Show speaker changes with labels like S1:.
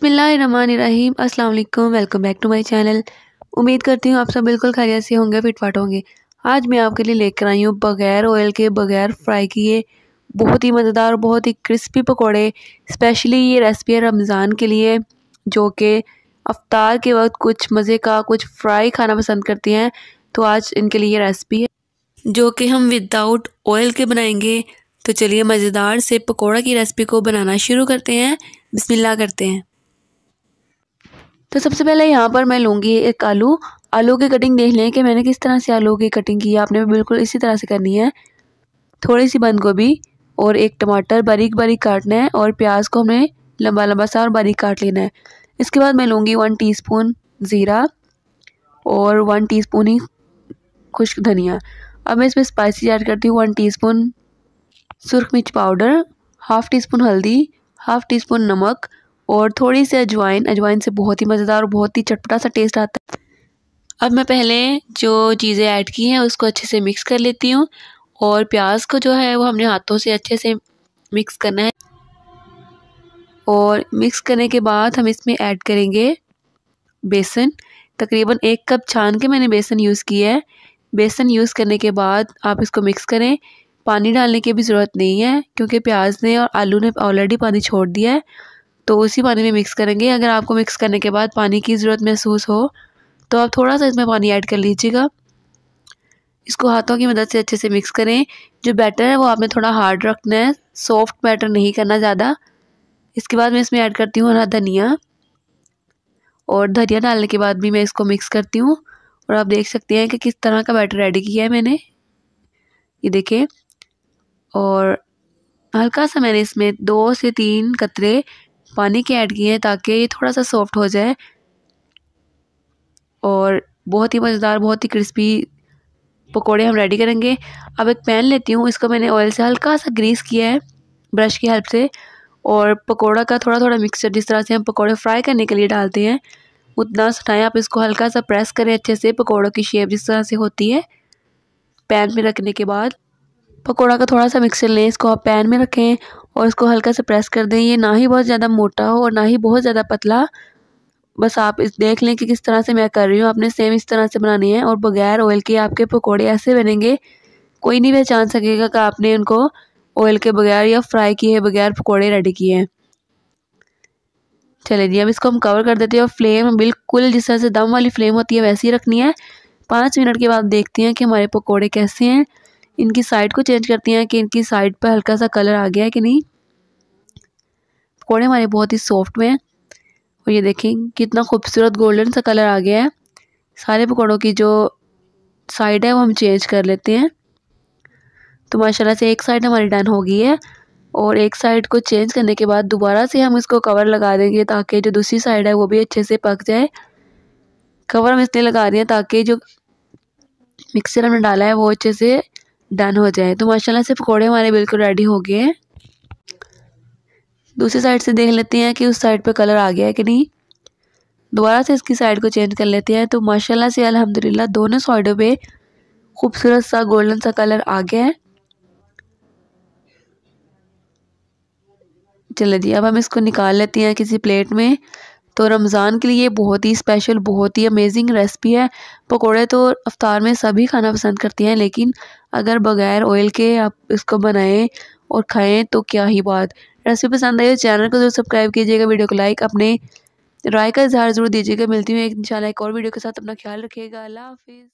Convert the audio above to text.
S1: बिसमीम अल्लाम welcome back to my channel उम्मीद करती हूँ आप सब बिल्कुल खैरियत से होंगे फिटफाट होंगे आज मैं आपके लिए लेकर आई हूँ बगैर ऑयल के बगैर फ्राई किए बहुत ही मज़ेदार बहुत ही क्रिस्पी पकोड़े स्पेशली ये रेसिपी है रमज़ान के लिए जो कि अफ्तार के वक्त कुछ मज़े का कुछ फ्राई खाना पसंद करती हैं तो आज इनके लिए रेसिपी है जो कि हम विदाउट ऑयल के बनाएंगे तो चलिए मज़ेदार से पकौड़ा की रेसिपी को बनाना शुरू करते हैं बिस्मिल्लाह करते हैं तो सबसे पहले यहाँ पर मैं लूँगी एक आलू आलू की कटिंग देख लें कि मैंने किस तरह से आलू की कटिंग की है आपने भी बिल्कुल इसी तरह से करनी है थोड़ी सी बंद गोभी और एक टमाटर बारीक बारीक काटना है और प्याज को हमें लंबा लंबा सा और बारीक काट लेना है इसके बाद मैं लूँगी वन टी ज़ीरा और वन टी ही खुश्क धनिया अब मैं इसमें स्पाइसी ऐड करती हूँ वन टी सुरख मिर्च पाउडर हाफ़ टी स्पून हल्दी हाफ़ टी स्पून नमक और थोड़ी सी अजवाइन अजवाइन से बहुत ही मज़ेदार और बहुत ही चटपटा सा टेस्ट आता है अब मैं पहले जो चीज़ें ऐड की हैं उसको अच्छे से मिक्स कर लेती हूँ और प्याज को जो है वो हमने हाथों से अच्छे से मिक्स करना है और मिक्स करने के बाद हम इसमें ऐड करेंगे बेसन तकरीबन एक कप छान के मैंने बेसन यूज़ किया है बेसन यूज़ करने के बाद आप इसको मिक्स करें पानी डालने की भी ज़रूरत नहीं है क्योंकि प्याज ने और आलू ने ऑलरेडी पानी छोड़ दिया है तो उसी पानी में मिक्स करेंगे अगर आपको मिक्स करने के बाद पानी की ज़रूरत महसूस हो तो आप थोड़ा सा इसमें पानी ऐड कर लीजिएगा इसको हाथों की मदद से अच्छे से मिक्स करें जो बैटर है वो आपने थोड़ा हार्ड रखना है सॉफ्ट बैटर नहीं करना ज़्यादा इसके बाद मैं इसमें ऐड करती हूँ हरा धनिया और धनिया डालने के बाद भी मैं इसको मिक्स करती हूँ और आप देख सकते हैं कि किस तरह का बैटर रेडी किया है मैंने ये देखें और हल्का सा मैंने इसमें दो से तीन कतरे पानी के ऐड किए हैं ताकि ये थोड़ा सा सॉफ्ट हो जाए और बहुत ही मज़ेदार बहुत ही क्रिस्पी पकोड़े हम रेडी करेंगे अब एक पैन लेती हूँ इसको मैंने ऑयल से हल्का सा ग्रीस किया है ब्रश की हेल्प से और पकोड़ा का थोड़ा थोड़ा मिक्सचर जिस तरह से हम पकोड़े फ्राई करने के लिए डालते हैं उतना सटाएँ आप इसको हल्का सा प्रेस करें अच्छे से पकौड़ों की शेप जिस तरह से होती है पैन में रखने के बाद पकौड़ा का थोड़ा सा मिक्सचर लें इसको आप पैन में रखें और इसको हल्का सा प्रेस कर दें ये ना ही बहुत ज़्यादा मोटा हो और ना ही बहुत ज़्यादा पतला बस आप इस देख लें कि किस तरह से मैं कर रही हूँ आपने सेम इस तरह से बनानी है और बगैर ऑयल के आपके पकौड़े ऐसे बनेंगे कोई नहीं पहचान सकेगा कि आपने उनको ऑयल के बगैर या फ्राई किए बगैर पकौड़े रेडी किए हैं चले जी अब इसको हम कवर कर देते हैं और फ्लेम बिल्कुल जिस तरह से दम वाली फ्लेम होती है वैसी ही रखनी है पाँच मिनट के बाद देखते हैं कि हमारे पकौड़े कैसे हैं इनकी साइड को चेंज करती हैं कि इनकी साइड पर हल्का सा कलर आ गया है कि नहीं पकौड़े हमारे बहुत ही सॉफ्ट में हैं और ये देखें कितना खूबसूरत गोल्डन सा कलर आ गया है सारे पकौड़ों की जो साइड है वो हम चेंज कर लेते हैं तो माशाल्लाह से एक साइड हमारी डन हो गई है और एक साइड को चेंज करने के बाद दोबारा से हम इसको कवर लगा देंगे ताकि जो दूसरी साइड है वो भी अच्छे से पक जाए कवर हम इसलिए लगा रहे हैं ताकि जो मिक्सर हमने डाला है वो अच्छे से डन हो जाए तो माशाल्लाह से पकौड़े हमारे बिल्कुल रेडी हो गए हैं दूसरी साइड से देख लेते हैं कि उस साइड पर कलर आ गया है कि नहीं दोबारा से इसकी साइड को चेंज कर लेते हैं तो माशाला से अलहमदिल्ला दोनों साइडों पर खूबसूरत सा गोल्डन सा कलर आ गया है चले जी अब हम इसको निकाल लेते हैं किसी प्लेट में तो रमज़ान के लिए बहुत ही स्पेशल बहुत ही अमेजिंग रेसिपी है पकोड़े तो अफ्तार में सभी खाना पसंद करती हैं लेकिन अगर बग़ैर ऑयल के आप इसको बनाएं और खाएं तो क्या ही बात रेसिपी पसंद आई हो तो चैनल को जरूर सब्सक्राइब कीजिएगा वीडियो को लाइक अपने राय का इजहार ज़रूर दीजिएगा मिलती हूँ एक इंशाल्लाह एक और वीडियो के साथ अपना ख्याल रखिएगा अल्लाह हाफिज़